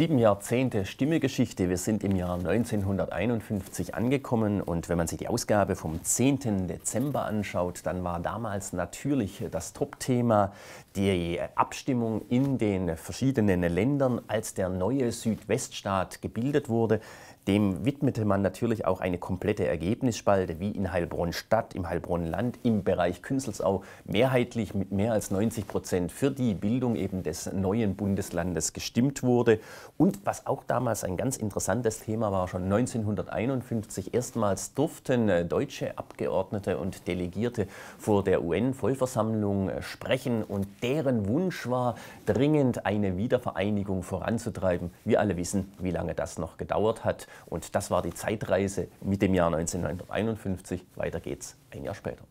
Sieben Jahrzehnte Stimmegeschichte. Wir sind im Jahr 1951 angekommen und wenn man sich die Ausgabe vom 10. Dezember anschaut, dann war damals natürlich das Top-Thema die Abstimmung in den verschiedenen Ländern, als der neue Südweststaat gebildet wurde. Dem widmete man natürlich auch eine komplette Ergebnisspalte, wie in Heilbronn-Stadt, im Heilbronn-Land, im Bereich Künzelsau, mehrheitlich mit mehr als 90 Prozent für die Bildung eben des neuen Bundeslandes gestimmt wurde. Und was auch damals ein ganz interessantes Thema war, schon 1951 erstmals durften äh, deutsche Abgeordnete und Delegierte vor der UN-Vollversammlung äh, sprechen und deren Wunsch war, dringend eine Wiedervereinigung voranzutreiben. Wir alle wissen, wie lange das noch gedauert hat. Und das war die Zeitreise mit dem Jahr 1951. Weiter geht's ein Jahr später.